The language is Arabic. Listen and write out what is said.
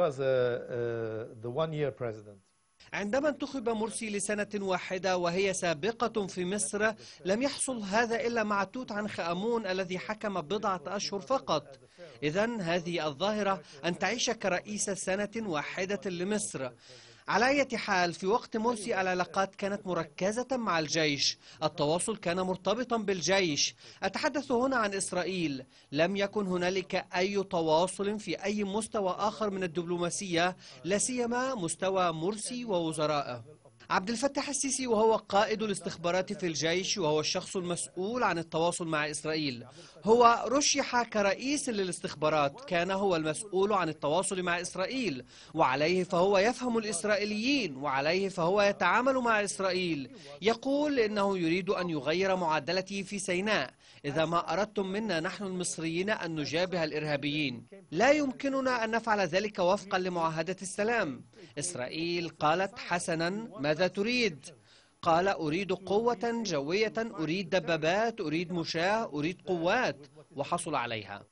was a, uh, uh, the one year president. عندما انتخب مرسي لسنة واحدة وهي سابقة في مصر لم يحصل هذا إلا مع توت عنخ أمون الذي حكم بضعة أشهر فقط إذا هذه الظاهرة أن تعيش كرئيس سنة واحدة لمصر على أي حال في وقت مرسي العلاقات أيوة. كانت مركزة مع الجيش التواصل كان مرتبطا بالجيش أتحدث هنا عن إسرائيل لم يكن هنالك أي تواصل في أي مستوى آخر من الدبلوماسية لاسيما مستوى مرسي ووزرائه عبد الفتاح السيسي وهو قائد الاستخبارات في الجيش وهو الشخص المسؤول عن التواصل مع إسرائيل هو رشح كرئيس للاستخبارات كان هو المسؤول عن التواصل مع إسرائيل وعليه فهو يفهم الإسرائيليين وعليه فهو يتعامل مع إسرائيل يقول إنه يريد أن يغير معادلته في سيناء إذا ما أردتم منا نحن المصريين أن نجابه الإرهابيين لا يمكننا أن نفعل ذلك وفقا لمعاهدة السلام إسرائيل قالت حسنا ماذا ماذا تريد؟ قال أريد قوة جوية أريد دبابات أريد مشاة أريد قوات وحصل عليها